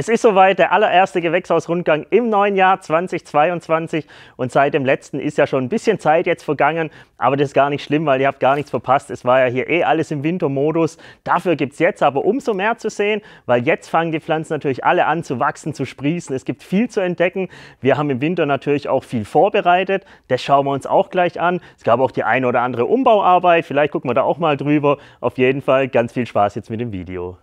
Es ist soweit der allererste Gewächshausrundgang im neuen Jahr 2022 und seit dem letzten ist ja schon ein bisschen Zeit jetzt vergangen, aber das ist gar nicht schlimm, weil ihr habt gar nichts verpasst. Es war ja hier eh alles im Wintermodus. Dafür gibt es jetzt aber umso mehr zu sehen, weil jetzt fangen die Pflanzen natürlich alle an zu wachsen, zu sprießen. Es gibt viel zu entdecken. Wir haben im Winter natürlich auch viel vorbereitet. Das schauen wir uns auch gleich an. Es gab auch die eine oder andere Umbauarbeit. Vielleicht gucken wir da auch mal drüber. Auf jeden Fall ganz viel Spaß jetzt mit dem Video.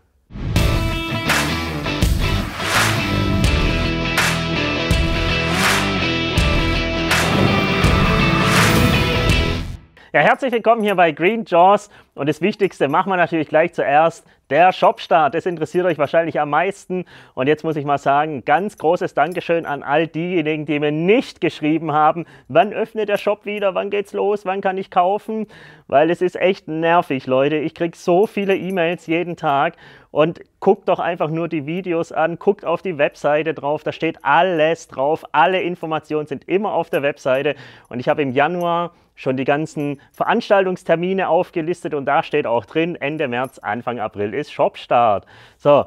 Ja, herzlich willkommen hier bei Green Jaws. Und das Wichtigste machen wir natürlich gleich zuerst. Der Shopstart, das interessiert euch wahrscheinlich am meisten. Und jetzt muss ich mal sagen, ganz großes Dankeschön an all diejenigen, die mir nicht geschrieben haben, wann öffnet der Shop wieder, wann geht's los, wann kann ich kaufen. Weil es ist echt nervig, Leute. Ich kriege so viele E-Mails jeden Tag. Und guckt doch einfach nur die Videos an, guckt auf die Webseite drauf, da steht alles drauf. Alle Informationen sind immer auf der Webseite. Und ich habe im Januar schon die ganzen Veranstaltungstermine aufgelistet und und da steht auch drin, Ende März, Anfang April ist Shopstart. So,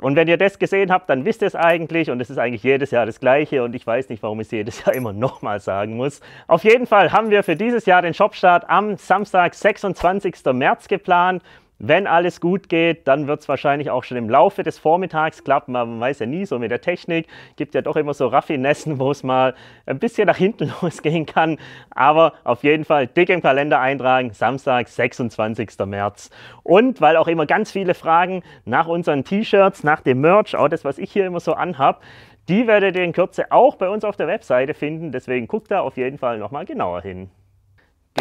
und wenn ihr das gesehen habt, dann wisst ihr es eigentlich und es ist eigentlich jedes Jahr das Gleiche und ich weiß nicht, warum ich es jedes Jahr immer nochmal sagen muss. Auf jeden Fall haben wir für dieses Jahr den Shopstart am Samstag, 26. März geplant wenn alles gut geht, dann wird es wahrscheinlich auch schon im Laufe des Vormittags klappen, aber man weiß ja nie, so mit der Technik gibt ja doch immer so Raffinessen, wo es mal ein bisschen nach hinten losgehen kann. Aber auf jeden Fall dick im Kalender eintragen, Samstag, 26. März. Und weil auch immer ganz viele fragen nach unseren T-Shirts, nach dem Merch, auch das, was ich hier immer so anhab, die werdet ihr in Kürze auch bei uns auf der Webseite finden. Deswegen guckt da auf jeden Fall nochmal genauer hin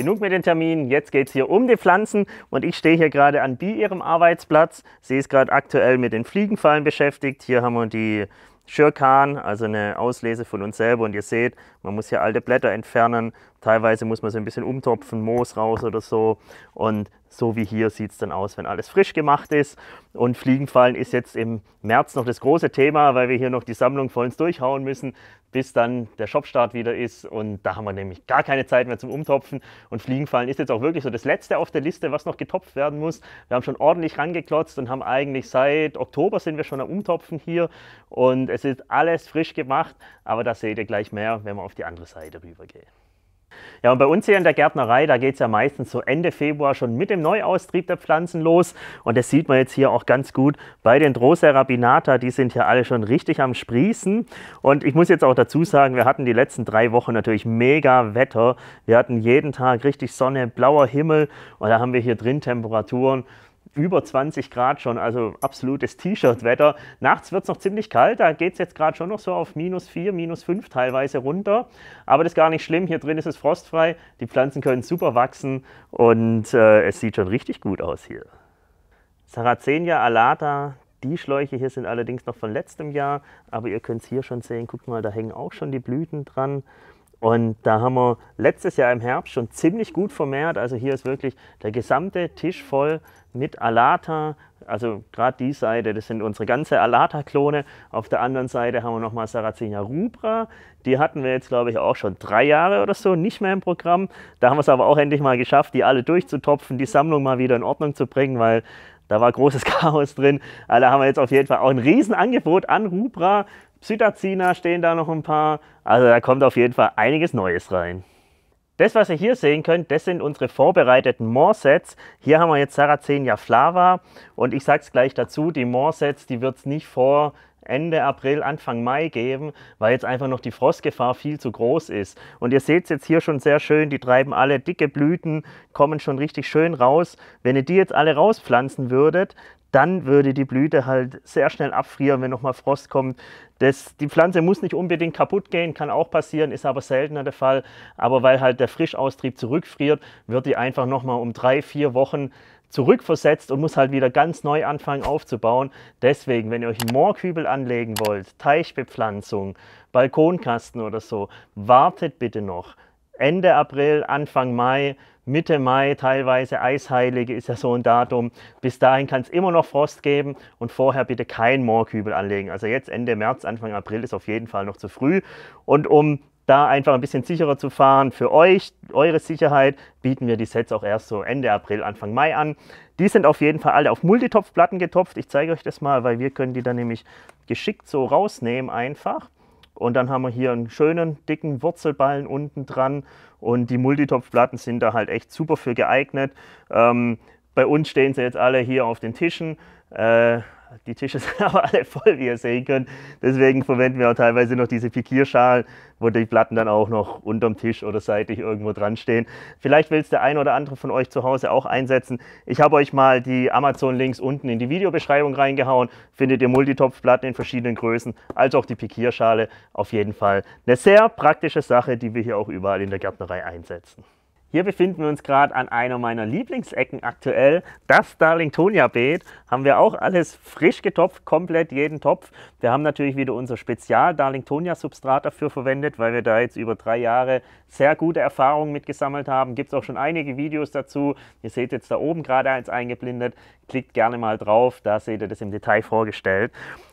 genug mit den Terminen. Jetzt geht es hier um die Pflanzen und ich stehe hier gerade an Bi ihrem Arbeitsplatz. Sie ist gerade aktuell mit den Fliegenfallen beschäftigt. Hier haben wir die Schirkan, also eine Auslese von uns selber. Und ihr seht, man muss hier alte Blätter entfernen. Teilweise muss man sie ein bisschen umtopfen, Moos raus oder so. Und so wie hier sieht es dann aus, wenn alles frisch gemacht ist. Und Fliegenfallen ist jetzt im März noch das große Thema, weil wir hier noch die Sammlung vor uns durchhauen müssen, bis dann der Shopstart wieder ist. Und da haben wir nämlich gar keine Zeit mehr zum Umtopfen. Und Fliegenfallen ist jetzt auch wirklich so das Letzte auf der Liste, was noch getopft werden muss. Wir haben schon ordentlich rangeklotzt und haben eigentlich seit Oktober sind wir schon am Umtopfen hier. Und es ist alles frisch gemacht. Aber das seht ihr gleich mehr, wenn wir auf die andere Seite rübergehen. Ja, und bei uns hier in der Gärtnerei, da geht es ja meistens so Ende Februar schon mit dem Neuaustrieb der Pflanzen los. Und das sieht man jetzt hier auch ganz gut bei den Drosera binata. Die sind hier alle schon richtig am Sprießen. Und ich muss jetzt auch dazu sagen, wir hatten die letzten drei Wochen natürlich mega Wetter. Wir hatten jeden Tag richtig Sonne, blauer Himmel. Und da haben wir hier drin Temperaturen über 20 Grad schon, also absolutes T-Shirt-Wetter. Nachts wird es noch ziemlich kalt, da geht es jetzt gerade schon noch so auf minus 4, minus 5 teilweise runter. Aber das ist gar nicht schlimm, hier drin ist es frostfrei, die Pflanzen können super wachsen und äh, es sieht schon richtig gut aus hier. Saracenia alata, die Schläuche hier sind allerdings noch von letztem Jahr, aber ihr könnt es hier schon sehen, guckt mal, da hängen auch schon die Blüten dran. Und da haben wir letztes Jahr im Herbst schon ziemlich gut vermehrt. Also hier ist wirklich der gesamte Tisch voll mit Alata. Also gerade die Seite, das sind unsere ganze Alata-Klone. Auf der anderen Seite haben wir nochmal Saracenia rubra. Die hatten wir jetzt, glaube ich, auch schon drei Jahre oder so nicht mehr im Programm. Da haben wir es aber auch endlich mal geschafft, die alle durchzutopfen, die Sammlung mal wieder in Ordnung zu bringen, weil da war großes Chaos drin. Also da haben wir jetzt auf jeden Fall auch ein Riesenangebot an Rubra. Psitazina stehen da noch ein paar. Also da kommt auf jeden Fall einiges Neues rein. Das, was ihr hier sehen könnt, das sind unsere vorbereiteten Moorsets. Hier haben wir jetzt Saracenia Flava und ich sage es gleich dazu, die Moorsets, die wird es nicht vor Ende April, Anfang Mai geben, weil jetzt einfach noch die Frostgefahr viel zu groß ist. Und ihr seht es jetzt hier schon sehr schön, die treiben alle dicke Blüten, kommen schon richtig schön raus. Wenn ihr die jetzt alle rauspflanzen würdet, dann würde die Blüte halt sehr schnell abfrieren, wenn nochmal Frost kommt. Das, die Pflanze muss nicht unbedingt kaputt gehen, kann auch passieren, ist aber seltener der Fall. Aber weil halt der Frischaustrieb zurückfriert, wird die einfach nochmal um drei, vier Wochen zurückversetzt und muss halt wieder ganz neu anfangen aufzubauen. Deswegen, wenn ihr euch einen Moorkübel anlegen wollt, Teichbepflanzung, Balkonkasten oder so, wartet bitte noch. Ende April, Anfang Mai, Mitte Mai teilweise, Eisheilige ist ja so ein Datum. Bis dahin kann es immer noch Frost geben und vorher bitte kein Moorkübel anlegen. Also jetzt Ende März, Anfang April ist auf jeden Fall noch zu früh. Und um da einfach ein bisschen sicherer zu fahren für euch, eure Sicherheit, bieten wir die Sets auch erst so Ende April, Anfang Mai an. Die sind auf jeden Fall alle auf Multitopfplatten getopft. Ich zeige euch das mal, weil wir können die dann nämlich geschickt so rausnehmen einfach. Und dann haben wir hier einen schönen, dicken Wurzelballen unten dran. Und die Multitopfplatten sind da halt echt super für geeignet. Ähm, bei uns stehen sie jetzt alle hier auf den Tischen. Äh, die Tische sind aber alle voll, wie ihr sehen könnt. Deswegen verwenden wir auch teilweise noch diese Pikierschalen, wo die Platten dann auch noch unterm Tisch oder seitlich irgendwo dran stehen. Vielleicht will es der ein oder andere von euch zu Hause auch einsetzen. Ich habe euch mal die Amazon-Links unten in die Videobeschreibung reingehauen. Findet ihr Multitopfplatten in verschiedenen Größen, als auch die Pikierschale. Auf jeden Fall eine sehr praktische Sache, die wir hier auch überall in der Gärtnerei einsetzen. Hier befinden wir uns gerade an einer meiner Lieblingsecken aktuell, das Darlingtonia-Beet. Haben wir auch alles frisch getopft, komplett jeden Topf. Wir haben natürlich wieder unser Spezial Darlingtonia-Substrat dafür verwendet, weil wir da jetzt über drei Jahre sehr gute Erfahrungen mitgesammelt haben. Gibt es auch schon einige Videos dazu. Ihr seht jetzt da oben gerade eins eingeblendet. Klickt gerne mal drauf, da seht ihr das im Detail vorgestellt.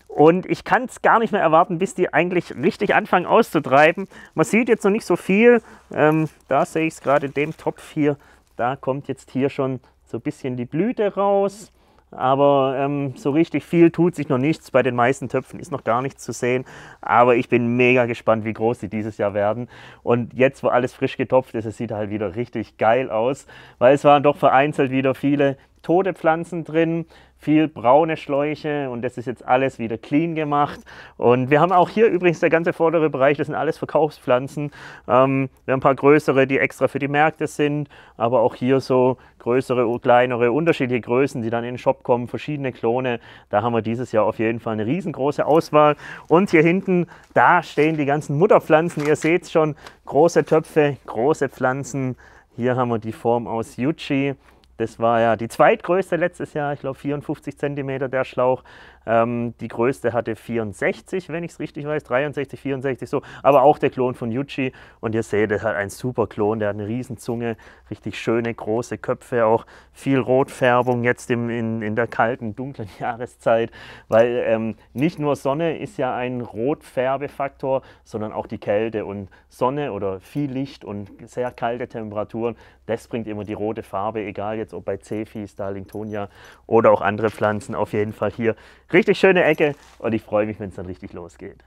Und ich kann es gar nicht mehr erwarten, bis die eigentlich richtig anfangen auszutreiben. Man sieht jetzt noch nicht so viel. Ähm, da sehe ich es gerade in dem Topf hier. Da kommt jetzt hier schon so ein bisschen die Blüte raus. Aber ähm, so richtig viel tut sich noch nichts. Bei den meisten Töpfen ist noch gar nichts zu sehen. Aber ich bin mega gespannt, wie groß sie dieses Jahr werden. Und jetzt, wo alles frisch getopft ist, es sieht halt wieder richtig geil aus. Weil es waren doch vereinzelt wieder viele tote Pflanzen drin viel braune Schläuche und das ist jetzt alles wieder clean gemacht. Und wir haben auch hier übrigens der ganze vordere Bereich, das sind alles Verkaufspflanzen. Ähm, wir haben ein paar größere, die extra für die Märkte sind, aber auch hier so größere, kleinere, unterschiedliche Größen, die dann in den Shop kommen, verschiedene Klone. Da haben wir dieses Jahr auf jeden Fall eine riesengroße Auswahl. Und hier hinten, da stehen die ganzen Mutterpflanzen. Ihr seht es schon, große Töpfe, große Pflanzen. Hier haben wir die Form aus Yuchi. Das war ja die zweitgrößte letztes Jahr, ich glaube 54 cm der Schlauch. Ähm, die größte hatte 64, wenn ich es richtig weiß, 63, 64 so, aber auch der Klon von Yuji. Und ihr seht, der hat einen super Klon, der hat eine riesen Zunge, richtig schöne, große Köpfe, auch viel Rotfärbung jetzt im, in, in der kalten, dunklen Jahreszeit, weil ähm, nicht nur Sonne ist ja ein Rotfärbefaktor, sondern auch die Kälte und Sonne oder viel Licht und sehr kalte Temperaturen, das bringt immer die rote Farbe, egal jetzt ob bei Cephis, Starlingtonia oder auch andere Pflanzen, auf jeden Fall hier Richtig schöne Ecke und ich freue mich, wenn es dann richtig losgeht.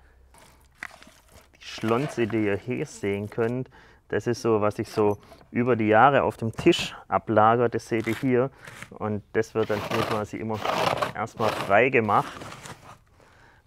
Die Schlonze, die ihr hier sehen könnt, das ist so, was ich so über die Jahre auf dem Tisch ablagere. Das seht ihr hier. Und das wird dann hier quasi immer erstmal frei gemacht,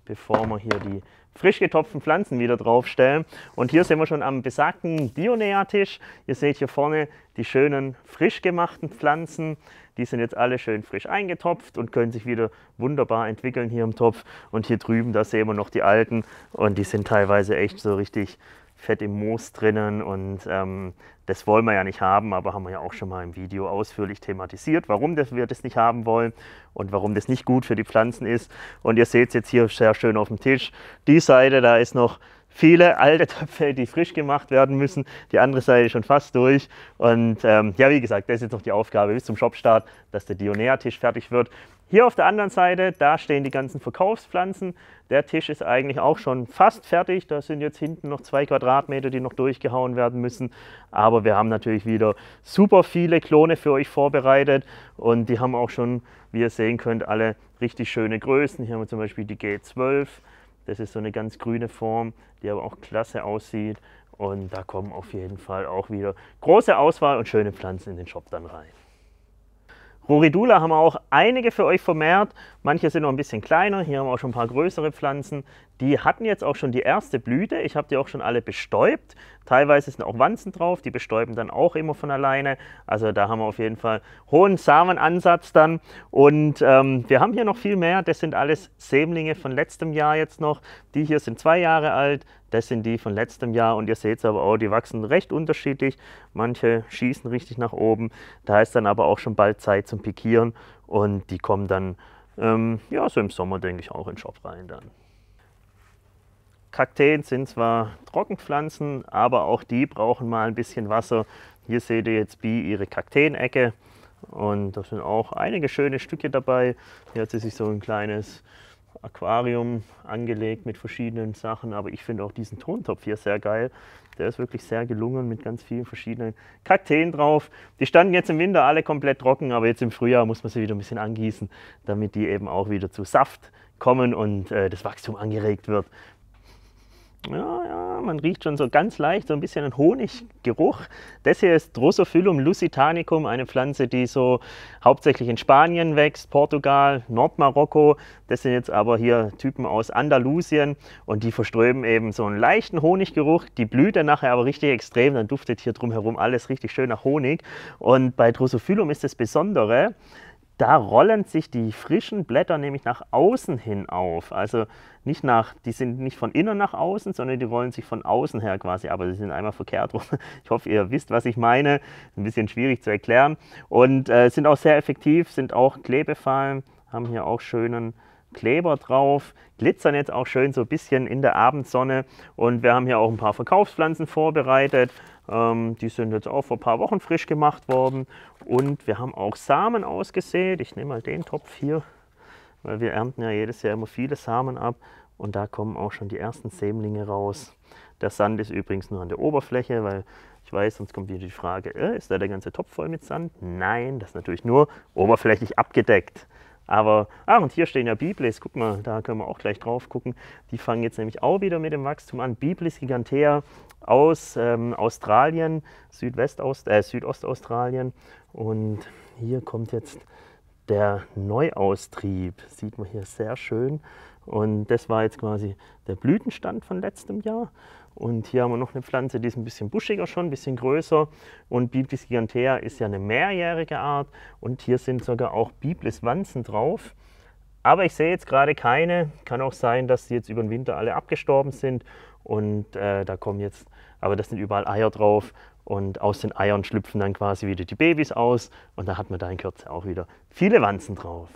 bevor man hier die frisch getopften Pflanzen wieder draufstellen. Und hier sind wir schon am besagten Dionea-Tisch. Ihr seht hier vorne die schönen frisch gemachten Pflanzen. Die sind jetzt alle schön frisch eingetopft und können sich wieder wunderbar entwickeln hier im Topf. Und hier drüben, da sehen wir noch die alten und die sind teilweise echt so richtig fett im Moos drinnen und ähm, das wollen wir ja nicht haben, aber haben wir ja auch schon mal im Video ausführlich thematisiert, warum wir das nicht haben wollen und warum das nicht gut für die Pflanzen ist. Und ihr seht es jetzt hier sehr schön auf dem Tisch. Die Seite, da ist noch viele alte Töpfe, die frisch gemacht werden müssen. Die andere Seite schon fast durch. Und ähm, ja, wie gesagt, das ist jetzt noch die Aufgabe bis zum Shopstart, dass der Dionea-Tisch fertig wird. Hier auf der anderen Seite, da stehen die ganzen Verkaufspflanzen. Der Tisch ist eigentlich auch schon fast fertig. Da sind jetzt hinten noch zwei Quadratmeter, die noch durchgehauen werden müssen. Aber wir haben natürlich wieder super viele Klone für euch vorbereitet. Und die haben auch schon, wie ihr sehen könnt, alle richtig schöne Größen. Hier haben wir zum Beispiel die G12. Das ist so eine ganz grüne Form, die aber auch klasse aussieht. Und da kommen auf jeden Fall auch wieder große Auswahl und schöne Pflanzen in den Shop dann rein. Roridula haben wir auch einige für euch vermehrt. Manche sind noch ein bisschen kleiner. Hier haben wir auch schon ein paar größere Pflanzen. Die hatten jetzt auch schon die erste Blüte. Ich habe die auch schon alle bestäubt. Teilweise sind auch Wanzen drauf, die bestäuben dann auch immer von alleine. Also da haben wir auf jeden Fall hohen Samenansatz dann. Und ähm, wir haben hier noch viel mehr. Das sind alles Sämlinge von letztem Jahr jetzt noch. Die hier sind zwei Jahre alt. Das sind die von letztem Jahr und ihr seht es aber auch, die wachsen recht unterschiedlich. Manche schießen richtig nach oben, da ist dann aber auch schon bald Zeit zum Pikieren und die kommen dann ähm, ja, so im Sommer, denke ich, auch in den Shop rein dann. Kakteen sind zwar Trockenpflanzen, aber auch die brauchen mal ein bisschen Wasser. Hier seht ihr jetzt Bi ihre Kakteenecke und da sind auch einige schöne Stücke dabei. Hier hat sie sich so ein kleines Aquarium angelegt mit verschiedenen Sachen, aber ich finde auch diesen Tontopf hier sehr geil. Der ist wirklich sehr gelungen mit ganz vielen verschiedenen Kakteen drauf. Die standen jetzt im Winter alle komplett trocken, aber jetzt im Frühjahr muss man sie wieder ein bisschen angießen, damit die eben auch wieder zu Saft kommen und äh, das Wachstum angeregt wird. Ja, ja, man riecht schon so ganz leicht so ein bisschen einen Honiggeruch. Das hier ist Drosophyllum lusitanicum, eine Pflanze, die so hauptsächlich in Spanien wächst, Portugal, Nordmarokko. Das sind jetzt aber hier Typen aus Andalusien und die verströmen eben so einen leichten Honiggeruch. Die blüht dann nachher aber richtig extrem, dann duftet hier drumherum alles richtig schön nach Honig. Und bei Drosophyllum ist das Besondere, da rollen sich die frischen Blätter nämlich nach außen hin auf. Also nicht nach, die sind nicht von innen nach außen, sondern die rollen sich von außen her quasi, aber sie sind einmal verkehrt rum. Ich hoffe, ihr wisst, was ich meine. Ein bisschen schwierig zu erklären. Und äh, sind auch sehr effektiv, sind auch klebefallen, haben hier auch schönen Kleber drauf, glitzern jetzt auch schön so ein bisschen in der Abendsonne. Und wir haben hier auch ein paar Verkaufspflanzen vorbereitet. Ähm, die sind jetzt auch vor ein paar Wochen frisch gemacht worden. Und wir haben auch Samen ausgesät. Ich nehme mal den Topf hier, weil wir ernten ja jedes Jahr immer viele Samen ab. Und da kommen auch schon die ersten Sämlinge raus. Der Sand ist übrigens nur an der Oberfläche, weil ich weiß, sonst kommt wieder die Frage, äh, ist da der ganze Topf voll mit Sand? Nein, das ist natürlich nur oberflächlich abgedeckt. Aber, ah, und hier stehen ja Biblis, guck mal, da können wir auch gleich drauf gucken. Die fangen jetzt nämlich auch wieder mit dem Wachstum an. Biblis gigantea aus ähm, Australien, Südwestaust äh, Südostaustralien. Und hier kommt jetzt der Neuaustrieb, sieht man hier sehr schön. Und das war jetzt quasi der Blütenstand von letztem Jahr. Und hier haben wir noch eine Pflanze, die ist ein bisschen buschiger schon, ein bisschen größer. Und Biblis gigantea ist ja eine mehrjährige Art. Und hier sind sogar auch Biblis Wanzen drauf. Aber ich sehe jetzt gerade keine. Kann auch sein, dass die jetzt über den Winter alle abgestorben sind. Und äh, da kommen jetzt, aber das sind überall Eier drauf. Und aus den Eiern schlüpfen dann quasi wieder die Babys aus. Und da hat man da in Kürze auch wieder viele Wanzen drauf.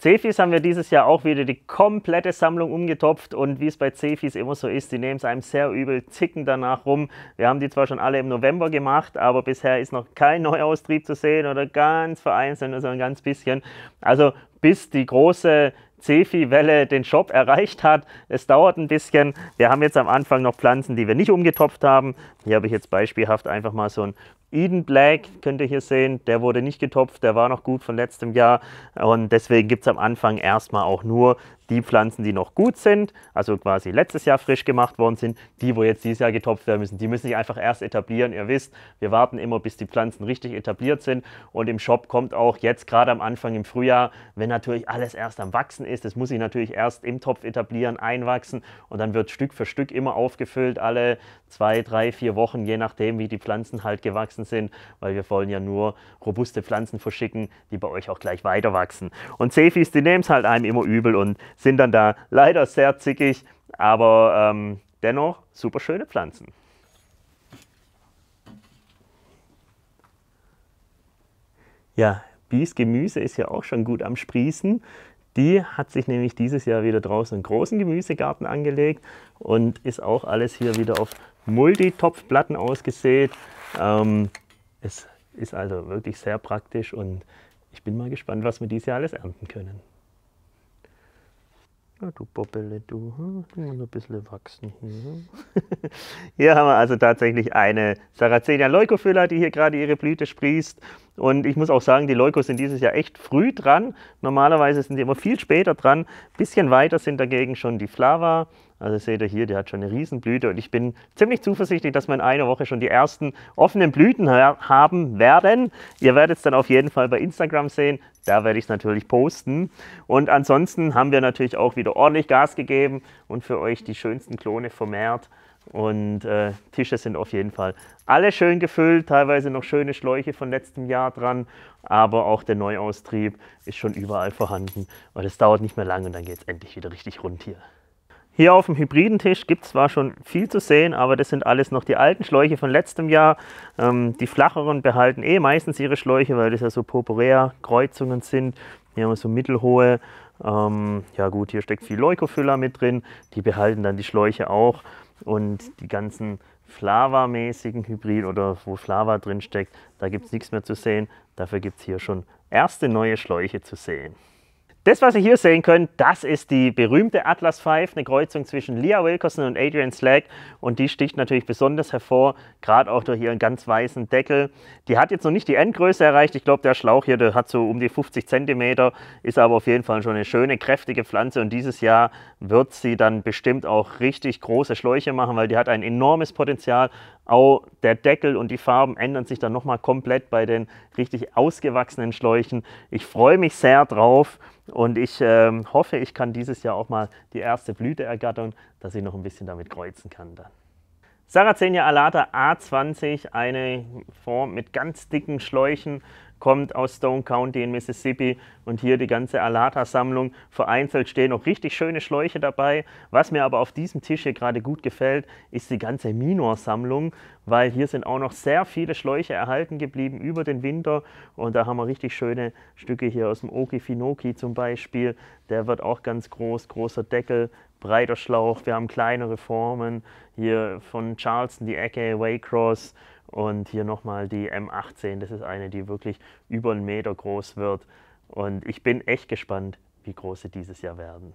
Cefis haben wir dieses Jahr auch wieder die komplette Sammlung umgetopft und wie es bei Cefis immer so ist, die nehmen es einem sehr übel, zicken danach rum. Wir haben die zwar schon alle im November gemacht, aber bisher ist noch kein Neuaustrieb zu sehen oder ganz vereinzelt nur so ein ganz bisschen. Also bis die große Cefi-Welle den Shop erreicht hat. Es dauert ein bisschen. Wir haben jetzt am Anfang noch Pflanzen, die wir nicht umgetopft haben. Hier habe ich jetzt beispielhaft einfach mal so ein Eden Black könnt ihr hier sehen, der wurde nicht getopft, der war noch gut von letztem Jahr und deswegen gibt es am Anfang erstmal auch nur die Pflanzen, die noch gut sind, also quasi letztes Jahr frisch gemacht worden sind, die, wo jetzt dieses Jahr getopft werden müssen, die müssen sich einfach erst etablieren. Ihr wisst, wir warten immer, bis die Pflanzen richtig etabliert sind. Und im Shop kommt auch jetzt gerade am Anfang im Frühjahr, wenn natürlich alles erst am Wachsen ist, das muss sich natürlich erst im Topf etablieren, einwachsen und dann wird Stück für Stück immer aufgefüllt, alle zwei, drei, vier Wochen, je nachdem, wie die Pflanzen halt gewachsen sind, weil wir wollen ja nur robuste Pflanzen verschicken, die bei euch auch gleich weiter wachsen. Und Safis, die nehmen es halt einem immer übel und sind dann da leider sehr zickig, aber ähm, dennoch super schöne Pflanzen. Ja, Bies Gemüse ist ja auch schon gut am Sprießen. Die hat sich nämlich dieses Jahr wieder draußen einen großen Gemüsegarten angelegt und ist auch alles hier wieder auf Multitopfplatten ausgesät. Ähm, es ist also wirklich sehr praktisch und ich bin mal gespannt, was wir dieses Jahr alles ernten können. Ja, du Bobbele, du, du hm? musst ein bisschen wachsen hier. Hm? hier haben wir also tatsächlich eine Sarazenia leucophylla, die hier gerade ihre Blüte sprießt. Und ich muss auch sagen, die Leukos sind dieses Jahr echt früh dran. Normalerweise sind sie immer viel später dran. Ein bisschen weiter sind dagegen schon die Flava also seht ihr hier, die hat schon eine Riesenblüte und ich bin ziemlich zuversichtlich, dass wir in einer Woche schon die ersten offenen Blüten haben werden. Ihr werdet es dann auf jeden Fall bei Instagram sehen, da werde ich es natürlich posten. Und ansonsten haben wir natürlich auch wieder ordentlich Gas gegeben und für euch die schönsten Klone vermehrt. Und äh, Tische sind auf jeden Fall alle schön gefüllt, teilweise noch schöne Schläuche von letztem Jahr dran, aber auch der Neuaustrieb ist schon überall vorhanden. Und es dauert nicht mehr lange und dann geht es endlich wieder richtig rund hier. Hier auf dem hybriden Tisch gibt es zwar schon viel zu sehen, aber das sind alles noch die alten Schläuche von letztem Jahr. Ähm, die flacheren behalten eh meistens ihre Schläuche, weil das ja so Poporea-Kreuzungen sind. Hier haben wir so mittelhohe. Ähm, ja gut, hier steckt viel Leukofüller mit drin. Die behalten dann die Schläuche auch. Und die ganzen Flava-mäßigen Hybrid oder wo Flava drin steckt, da gibt es nichts mehr zu sehen. Dafür gibt es hier schon erste neue Schläuche zu sehen. Das, was ihr hier sehen könnt, das ist die berühmte Atlas V, eine Kreuzung zwischen Leah Wilkerson und Adrian Slack. Und die sticht natürlich besonders hervor, gerade auch durch ihren ganz weißen Deckel. Die hat jetzt noch nicht die Endgröße erreicht. Ich glaube, der Schlauch hier, der hat so um die 50 cm, ist aber auf jeden Fall schon eine schöne, kräftige Pflanze. Und dieses Jahr wird sie dann bestimmt auch richtig große Schläuche machen, weil die hat ein enormes Potenzial, auch der Deckel und die Farben ändern sich dann nochmal komplett bei den richtig ausgewachsenen Schläuchen. Ich freue mich sehr drauf und ich äh, hoffe, ich kann dieses Jahr auch mal die erste Blüte ergattern, dass ich noch ein bisschen damit kreuzen kann dann. Saracenia alata A20, eine Form mit ganz dicken Schläuchen, kommt aus Stone County in Mississippi und hier die ganze Alata-Sammlung. Vereinzelt stehen auch richtig schöne Schläuche dabei. Was mir aber auf diesem Tisch hier gerade gut gefällt, ist die ganze Minor-Sammlung, weil hier sind auch noch sehr viele Schläuche erhalten geblieben über den Winter und da haben wir richtig schöne Stücke hier aus dem Okefinoki zum Beispiel. Der wird auch ganz groß, großer Deckel, breiter Schlauch. Wir haben kleinere Formen hier von Charleston die Ecke, Waycross und hier nochmal die M18, das ist eine, die wirklich über einen Meter groß wird. Und ich bin echt gespannt, wie groß sie dieses Jahr werden.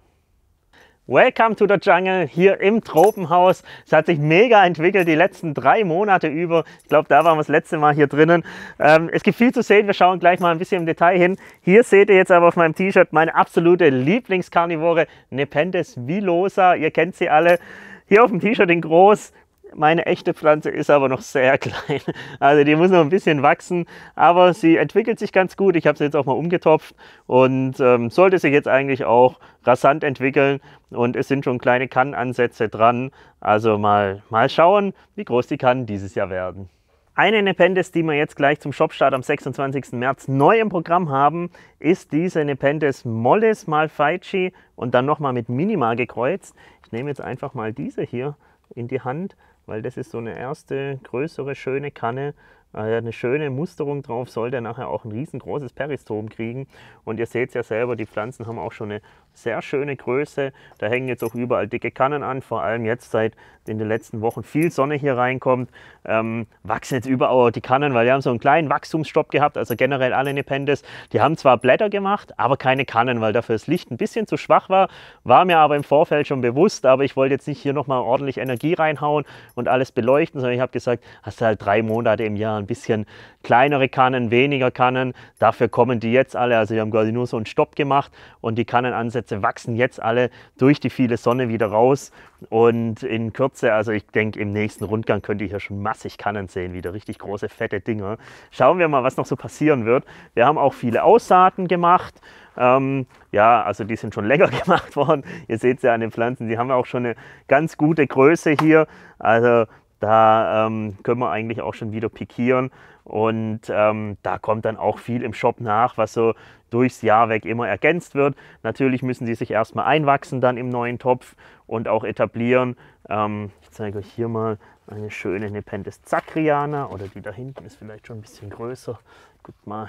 Welcome to the Jungle hier im Tropenhaus. Es hat sich mega entwickelt die letzten drei Monate über. Ich glaube, da waren wir das letzte Mal hier drinnen. Ähm, es gibt viel zu sehen. Wir schauen gleich mal ein bisschen im Detail hin. Hier seht ihr jetzt aber auf meinem T-Shirt meine absolute Lieblingskarnivore, Nepenthes villosa. Ihr kennt sie alle. Hier auf dem T-Shirt in groß meine echte Pflanze ist aber noch sehr klein. Also die muss noch ein bisschen wachsen, aber sie entwickelt sich ganz gut. Ich habe sie jetzt auch mal umgetopft und ähm, sollte sich jetzt eigentlich auch rasant entwickeln. Und es sind schon kleine Kannansätze dran. Also mal, mal schauen, wie groß die Kannen dieses Jahr werden. Eine Nepenthes, die wir jetzt gleich zum Shopstart am 26. März neu im Programm haben, ist diese Nepenthes Molles mal Feitschi und dann nochmal mit Minimal gekreuzt. Ich nehme jetzt einfach mal diese hier in die Hand weil das ist so eine erste größere, schöne Kanne, äh, eine schöne Musterung drauf, soll der nachher auch ein riesengroßes Peristom kriegen. Und ihr seht es ja selber, die Pflanzen haben auch schon eine sehr schöne Größe. Da hängen jetzt auch überall dicke Kannen an, vor allem jetzt seit in den letzten Wochen viel Sonne hier reinkommt, ähm, wachsen jetzt überall die Kannen, weil wir haben so einen kleinen Wachstumsstopp gehabt, also generell alle Nepenthes, die haben zwar Blätter gemacht, aber keine Kannen, weil dafür das Licht ein bisschen zu schwach war, war mir aber im Vorfeld schon bewusst, aber ich wollte jetzt nicht hier nochmal ordentlich Energie reinhauen und alles beleuchten, sondern ich habe gesagt, hast du halt drei Monate im Jahr ein bisschen kleinere Kannen, weniger Kannen, dafür kommen die jetzt alle, also wir haben quasi nur so einen Stopp gemacht und die Kannenansätze Pflanzenplätze wachsen jetzt alle durch die viele Sonne wieder raus. Und in Kürze, also ich denke, im nächsten Rundgang könnt ihr hier schon massig Kannen sehen, wieder richtig große, fette Dinger. Schauen wir mal, was noch so passieren wird. Wir haben auch viele Aussaaten gemacht. Ähm, ja, also die sind schon länger gemacht worden. Ihr seht es ja an den Pflanzen, die haben auch schon eine ganz gute Größe hier. Also da ähm, können wir eigentlich auch schon wieder pikieren und ähm, da kommt dann auch viel im Shop nach, was so durchs Jahr weg immer ergänzt wird. Natürlich müssen sie sich erstmal einwachsen dann im neuen Topf und auch etablieren. Ähm, ich zeige euch hier mal eine schöne Nepenthes Zakriana oder die da hinten ist vielleicht schon ein bisschen größer. Guckt mal,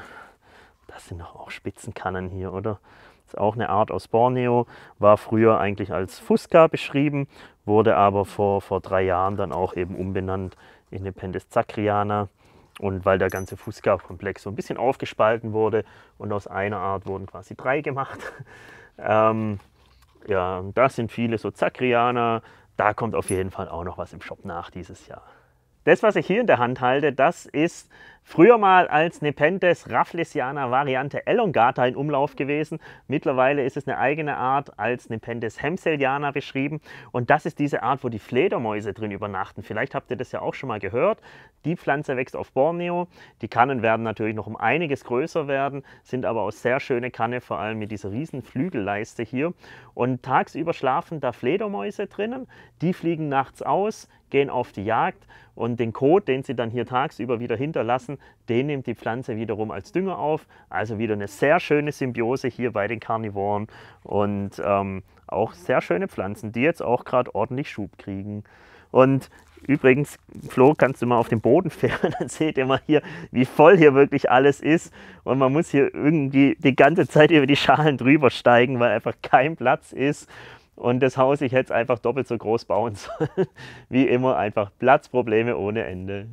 das sind doch auch Spitzenkannen hier, oder? ist auch eine Art aus Borneo, war früher eigentlich als Fusca beschrieben, wurde aber vor, vor drei Jahren dann auch eben umbenannt in eine Pendes Zakriana. Und weil der ganze Fusca-Komplex so ein bisschen aufgespalten wurde und aus einer Art wurden quasi drei gemacht, ähm, ja, das sind viele so Zakrianer. Da kommt auf jeden Fall auch noch was im Shop nach dieses Jahr. Das, was ich hier in der Hand halte, das ist Früher mal als Nepenthes rafflesiana Variante elongata in Umlauf gewesen. Mittlerweile ist es eine eigene Art als Nepenthes hemseliana beschrieben. Und das ist diese Art, wo die Fledermäuse drin übernachten. Vielleicht habt ihr das ja auch schon mal gehört. Die Pflanze wächst auf Borneo. Die Kannen werden natürlich noch um einiges größer werden, sind aber auch sehr schöne Kanne, vor allem mit dieser riesen Flügelleiste hier. Und tagsüber schlafen da Fledermäuse drinnen. Die fliegen nachts aus, gehen auf die Jagd und den Kot, den sie dann hier tagsüber wieder hinterlassen, den nimmt die Pflanze wiederum als Dünger auf. Also wieder eine sehr schöne Symbiose hier bei den Karnivoren und ähm, auch sehr schöne Pflanzen, die jetzt auch gerade ordentlich Schub kriegen. Und übrigens, Flo, kannst du mal auf den Boden fähren, dann seht ihr mal hier, wie voll hier wirklich alles ist. Und man muss hier irgendwie die ganze Zeit über die Schalen drüber steigen, weil einfach kein Platz ist. Und das Haus, ich hätte es einfach doppelt so groß bauen sollen. Wie immer, einfach Platzprobleme ohne Ende.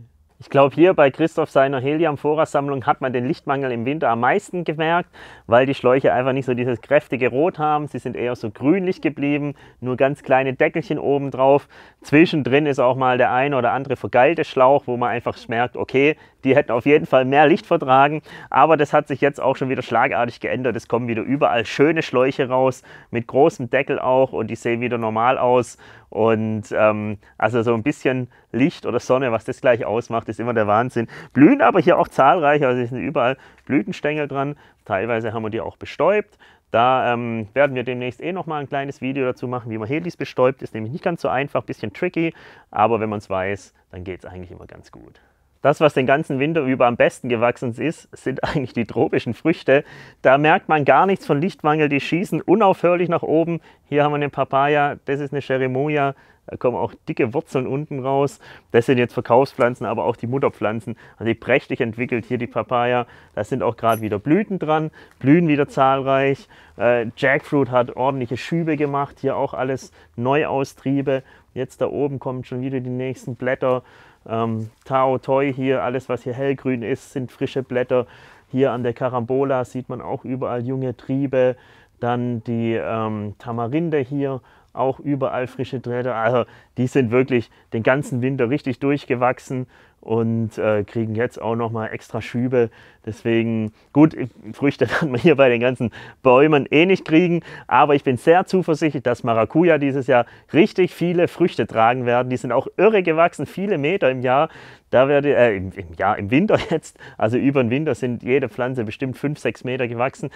Ich glaube, hier bei Christoph seiner Helium-Vorratssammlung hat man den Lichtmangel im Winter am meisten gemerkt, weil die Schläuche einfach nicht so dieses kräftige Rot haben. Sie sind eher so grünlich geblieben, nur ganz kleine Deckelchen oben drauf. Zwischendrin ist auch mal der ein oder andere vergeilte Schlauch, wo man einfach merkt, okay, die hätten auf jeden Fall mehr Licht vertragen. Aber das hat sich jetzt auch schon wieder schlagartig geändert. Es kommen wieder überall schöne Schläuche raus, mit großem Deckel auch und die sehen wieder normal aus. Und ähm, also so ein bisschen Licht oder Sonne, was das gleich ausmacht, ist immer der Wahnsinn. Blühen aber hier auch zahlreich, also hier sind überall Blütenstängel dran. Teilweise haben wir die auch bestäubt. Da ähm, werden wir demnächst eh nochmal ein kleines Video dazu machen, wie man Helis bestäubt. Ist nämlich nicht ganz so einfach, bisschen tricky, aber wenn man es weiß, dann geht es eigentlich immer ganz gut das, was den ganzen Winter über am besten gewachsen ist, sind eigentlich die tropischen Früchte. Da merkt man gar nichts von Lichtmangel, die schießen unaufhörlich nach oben. Hier haben wir eine Papaya, das ist eine Cherimoya, da kommen auch dicke Wurzeln unten raus. Das sind jetzt Verkaufspflanzen, aber auch die Mutterpflanzen. Also die prächtig entwickelt hier die Papaya. Da sind auch gerade wieder Blüten dran, blühen wieder zahlreich. Äh, Jackfruit hat ordentliche Schübe gemacht, hier auch alles Neuaustriebe. Jetzt da oben kommen schon wieder die nächsten Blätter. Ähm, Tao Toi hier, alles was hier hellgrün ist, sind frische Blätter. Hier an der Carambola sieht man auch überall junge Triebe. Dann die ähm, Tamarinde hier, auch überall frische Träder. Also die sind wirklich den ganzen Winter richtig durchgewachsen und äh, kriegen jetzt auch noch mal extra Schübe. Deswegen, gut, Früchte werden wir hier bei den ganzen Bäumen eh nicht kriegen, aber ich bin sehr zuversichtlich, dass Maracuja dieses Jahr richtig viele Früchte tragen werden. Die sind auch irre gewachsen, viele Meter im Jahr. Da werde, äh, im, im, Jahr, im Winter jetzt, also über den Winter sind jede Pflanze bestimmt fünf, sechs Meter gewachsen.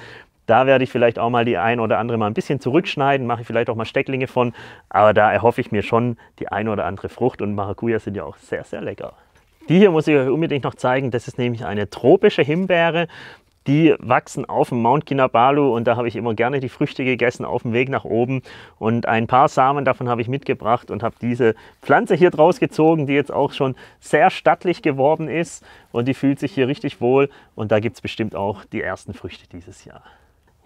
Da werde ich vielleicht auch mal die ein oder andere mal ein bisschen zurückschneiden, mache ich vielleicht auch mal Stecklinge von, aber da erhoffe ich mir schon die ein oder andere Frucht und Maracuja sind ja auch sehr, sehr lecker. Die hier muss ich euch unbedingt noch zeigen. Das ist nämlich eine tropische Himbeere. Die wachsen auf dem Mount Kinabalu und da habe ich immer gerne die Früchte gegessen auf dem Weg nach oben. Und ein paar Samen davon habe ich mitgebracht und habe diese Pflanze hier draus gezogen, die jetzt auch schon sehr stattlich geworden ist. Und die fühlt sich hier richtig wohl und da gibt es bestimmt auch die ersten Früchte dieses Jahr.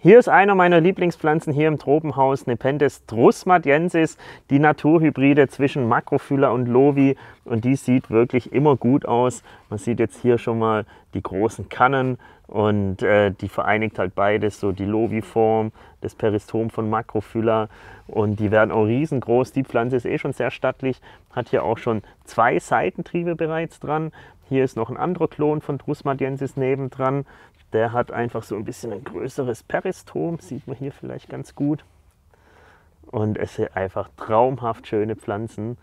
Hier ist einer meiner Lieblingspflanzen hier im Tropenhaus, Nepenthes drusmatiensis, die Naturhybride zwischen Macrophylla und Lovi und die sieht wirklich immer gut aus. Man sieht jetzt hier schon mal die großen Kannen und äh, die vereinigt halt beides, so die Lovi-Form, das Peristom von Macrophylla und die werden auch riesengroß. Die Pflanze ist eh schon sehr stattlich, hat hier auch schon zwei Seitentriebe bereits dran. Hier ist noch ein anderer Klon von Drusmatiensis nebendran. Der hat einfach so ein bisschen ein größeres Peristom, sieht man hier vielleicht ganz gut. Und es sind einfach traumhaft schöne Pflanzen.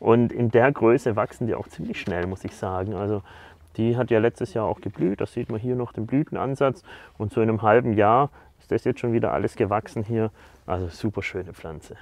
Und in der Größe wachsen die auch ziemlich schnell, muss ich sagen. Also die hat ja letztes Jahr auch geblüht, das sieht man hier noch den Blütenansatz. Und so in einem halben Jahr ist das jetzt schon wieder alles gewachsen hier. Also super schöne Pflanze.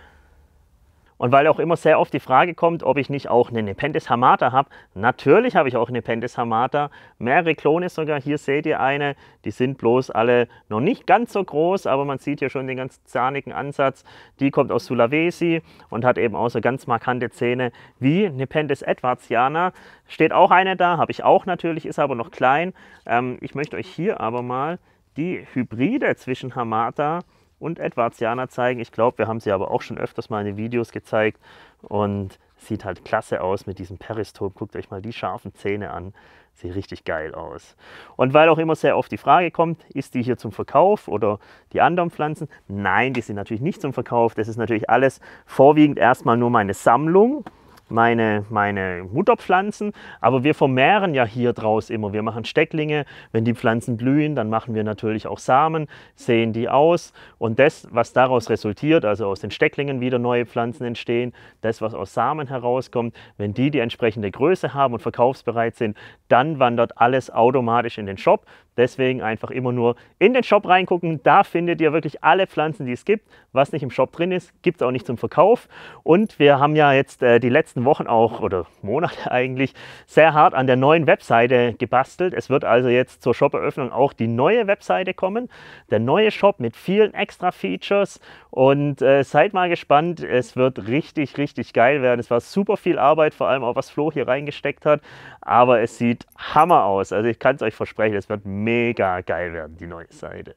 Und weil auch immer sehr oft die Frage kommt, ob ich nicht auch eine Nepenthes Hamata habe. Natürlich habe ich auch eine Nepenthes Hamata. Mehrere Klone sogar. Hier seht ihr eine. Die sind bloß alle noch nicht ganz so groß, aber man sieht hier schon den ganz zahnigen Ansatz. Die kommt aus Sulawesi und hat eben auch so ganz markante Zähne wie Nepenthes edwardiana. Steht auch eine da, habe ich auch natürlich, ist aber noch klein. Ähm, ich möchte euch hier aber mal die Hybride zwischen Hamata und und Edwardianer zeigen. Ich glaube, wir haben sie aber auch schon öfters mal in den Videos gezeigt und sieht halt klasse aus mit diesem Peristop. Guckt euch mal die scharfen Zähne an. Sieht richtig geil aus. Und weil auch immer sehr oft die Frage kommt, ist die hier zum Verkauf oder die anderen Pflanzen? Nein, die sind natürlich nicht zum Verkauf. Das ist natürlich alles vorwiegend erstmal nur meine Sammlung meine, meine Mutterpflanzen, aber wir vermehren ja hier draus immer. Wir machen Stecklinge, wenn die Pflanzen blühen, dann machen wir natürlich auch Samen, sehen die aus und das, was daraus resultiert, also aus den Stecklingen wieder neue Pflanzen entstehen, das, was aus Samen herauskommt, wenn die die entsprechende Größe haben und verkaufsbereit sind, dann wandert alles automatisch in den Shop. Deswegen einfach immer nur in den Shop reingucken. Da findet ihr wirklich alle Pflanzen, die es gibt. Was nicht im Shop drin ist, gibt es auch nicht zum Verkauf. Und wir haben ja jetzt äh, die letzten Wochen auch oder Monate eigentlich sehr hart an der neuen Webseite gebastelt. Es wird also jetzt zur Shop-Eröffnung auch die neue Webseite kommen. Der neue Shop mit vielen extra Features. Und äh, seid mal gespannt. Es wird richtig, richtig geil werden. Es war super viel Arbeit, vor allem auch was Flo hier reingesteckt hat. Aber es sieht Hammer aus. Also ich kann es euch versprechen, es wird mega geil werden, die neue Seite.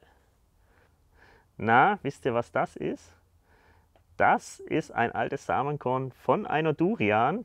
Na, wisst ihr, was das ist? Das ist ein altes Samenkorn von einer Durian.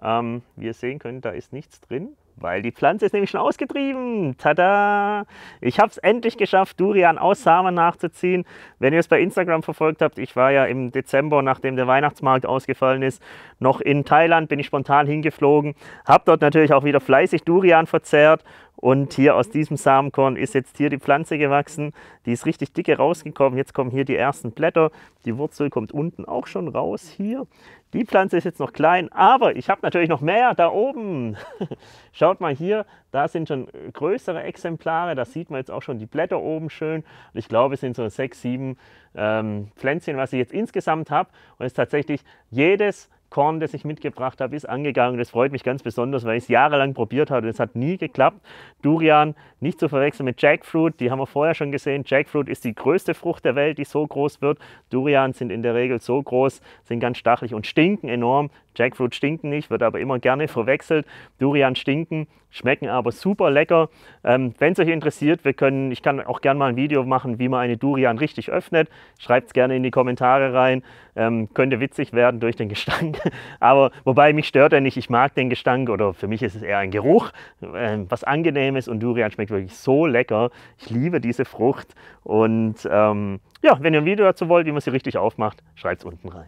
Ähm, wie ihr sehen könnt, da ist nichts drin, weil die Pflanze ist nämlich schon ausgetrieben. Tada! Ich habe es endlich geschafft, Durian aus Samen nachzuziehen. Wenn ihr es bei Instagram verfolgt habt, ich war ja im Dezember, nachdem der Weihnachtsmarkt ausgefallen ist, noch in Thailand, bin ich spontan hingeflogen, habe dort natürlich auch wieder fleißig Durian verzehrt und hier aus diesem Samenkorn ist jetzt hier die Pflanze gewachsen. Die ist richtig dicke rausgekommen. Jetzt kommen hier die ersten Blätter. Die Wurzel kommt unten auch schon raus hier. Die Pflanze ist jetzt noch klein, aber ich habe natürlich noch mehr da oben. Schaut mal hier, da sind schon größere Exemplare. Da sieht man jetzt auch schon die Blätter oben schön. Und ich glaube, es sind so sechs, sieben ähm, Pflänzchen, was ich jetzt insgesamt habe. Und es ist tatsächlich jedes Korn, das ich mitgebracht habe, ist angegangen. Das freut mich ganz besonders, weil ich es jahrelang probiert habe und es hat nie geklappt. Durian nicht zu verwechseln mit Jackfruit, die haben wir vorher schon gesehen. Jackfruit ist die größte Frucht der Welt, die so groß wird. Durian sind in der Regel so groß, sind ganz stachelig und stinken enorm. Jackfruit stinken nicht, wird aber immer gerne verwechselt. Durian stinken, schmecken aber super lecker. Ähm, Wenn es euch interessiert, wir können, ich kann auch gerne mal ein Video machen, wie man eine Durian richtig öffnet. Schreibt es gerne in die Kommentare rein. Ähm, könnte witzig werden durch den Gestank. Aber wobei mich stört er nicht, ich mag den Gestank oder für mich ist es eher ein Geruch, äh, was angenehmes und Durian schmeckt wirklich so lecker. Ich liebe diese Frucht und ähm, ja, wenn ihr ein Video dazu wollt, wie man sie richtig aufmacht, schreibt es unten rein.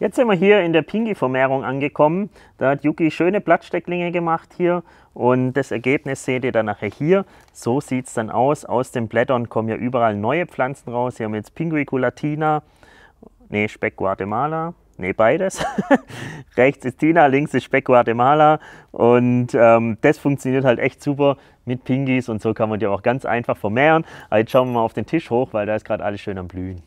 Jetzt sind wir hier in der Pingi-Vermehrung angekommen. Da hat Yuki schöne Blattstecklinge gemacht hier und das Ergebnis seht ihr dann nachher hier. So sieht es dann aus. Aus den Blättern kommen ja überall neue Pflanzen raus. Hier haben wir jetzt Pinguiculatina, nee, Speck Guatemala, Ne, beides. Rechts ist Tina, links ist Speck Guatemala und ähm, das funktioniert halt echt super mit Pingis und so kann man die auch ganz einfach vermehren. Aber jetzt schauen wir mal auf den Tisch hoch, weil da ist gerade alles schön am Blühen.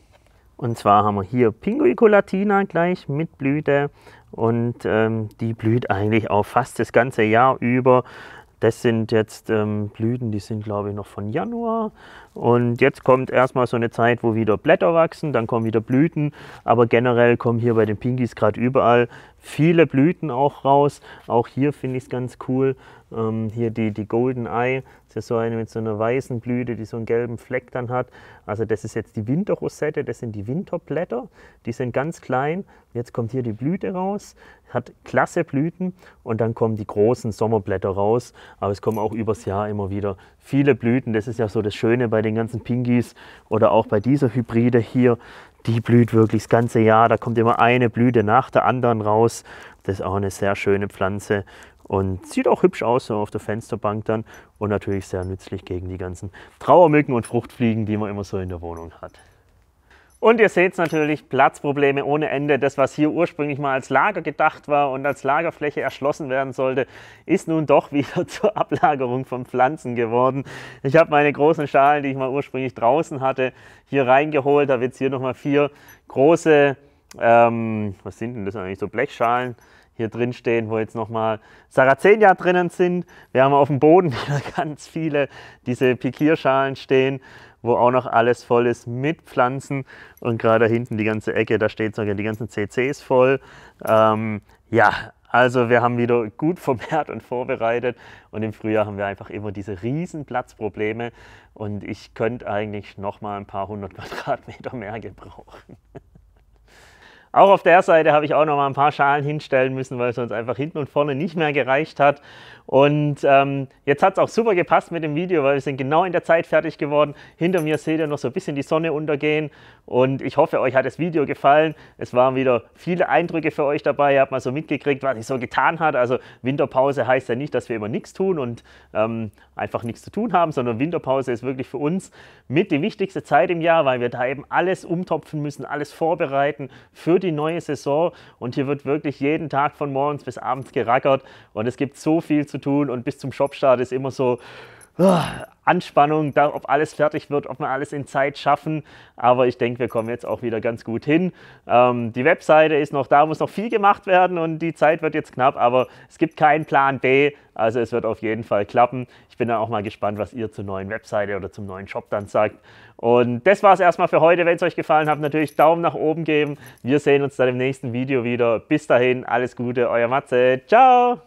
Und zwar haben wir hier Pinguiculatina gleich mit Blüte und ähm, die blüht eigentlich auch fast das ganze Jahr über. Das sind jetzt ähm, Blüten, die sind glaube ich noch von Januar. Und jetzt kommt erstmal so eine Zeit, wo wieder Blätter wachsen, dann kommen wieder Blüten. Aber generell kommen hier bei den Pinkies gerade überall viele Blüten auch raus. Auch hier finde ich es ganz cool. Ähm, hier die, die Golden Eye, das so eine mit so einer weißen Blüte, die so einen gelben Fleck dann hat. Also das ist jetzt die Winterrosette, das sind die Winterblätter. Die sind ganz klein. Jetzt kommt hier die Blüte raus, hat klasse Blüten und dann kommen die großen Sommerblätter raus. Aber es kommen auch übers Jahr immer wieder viele Blüten. Das ist ja so das Schöne bei den ganzen Pinkies oder auch bei dieser Hybride hier. Die blüht wirklich das ganze Jahr. Da kommt immer eine Blüte nach der anderen raus. Das ist auch eine sehr schöne Pflanze und sieht auch hübsch aus so auf der Fensterbank dann und natürlich sehr nützlich gegen die ganzen Trauermücken und Fruchtfliegen, die man immer so in der Wohnung hat. Und ihr seht es natürlich, Platzprobleme ohne Ende. Das, was hier ursprünglich mal als Lager gedacht war und als Lagerfläche erschlossen werden sollte, ist nun doch wieder zur Ablagerung von Pflanzen geworden. Ich habe meine großen Schalen, die ich mal ursprünglich draußen hatte, hier reingeholt. Da wird es hier nochmal vier große, ähm, was sind denn das eigentlich, so Blechschalen, hier drin stehen, wo jetzt nochmal Sarazenia drinnen sind. Wir haben auf dem Boden wieder ganz viele diese Pikierschalen stehen, wo auch noch alles voll ist mit Pflanzen. Und gerade hinten die ganze Ecke, da steht sogar die ganzen CCs voll. Ähm, ja, also wir haben wieder gut vermehrt und vorbereitet und im Frühjahr haben wir einfach immer diese riesen Platzprobleme und ich könnte eigentlich noch mal ein paar hundert Quadratmeter mehr gebrauchen. Auch auf der Seite habe ich auch noch mal ein paar Schalen hinstellen müssen, weil es uns einfach hinten und vorne nicht mehr gereicht hat. Und ähm, jetzt hat es auch super gepasst mit dem Video, weil wir sind genau in der Zeit fertig geworden. Hinter mir seht ihr noch so ein bisschen die Sonne untergehen. Und ich hoffe, euch hat das Video gefallen. Es waren wieder viele Eindrücke für euch dabei. Ihr habt mal so mitgekriegt, was ich so getan hat. Also Winterpause heißt ja nicht, dass wir immer nichts tun und ähm, einfach nichts zu tun haben, sondern Winterpause ist wirklich für uns mit die wichtigste Zeit im Jahr, weil wir da eben alles umtopfen müssen, alles vorbereiten für die neue Saison. Und hier wird wirklich jeden Tag von morgens bis abends gerackert. Und es gibt so viel zu zu tun und bis zum Shopstart ist immer so oh, Anspannung, da, ob alles fertig wird, ob wir alles in Zeit schaffen. Aber ich denke, wir kommen jetzt auch wieder ganz gut hin. Ähm, die Webseite ist noch da, muss noch viel gemacht werden und die Zeit wird jetzt knapp, aber es gibt keinen Plan B. Also es wird auf jeden Fall klappen. Ich bin dann auch mal gespannt, was ihr zur neuen Webseite oder zum neuen Shop dann sagt. Und das war es erstmal für heute. Wenn es euch gefallen hat, natürlich Daumen nach oben geben. Wir sehen uns dann im nächsten Video wieder. Bis dahin, alles Gute, euer Matze. Ciao!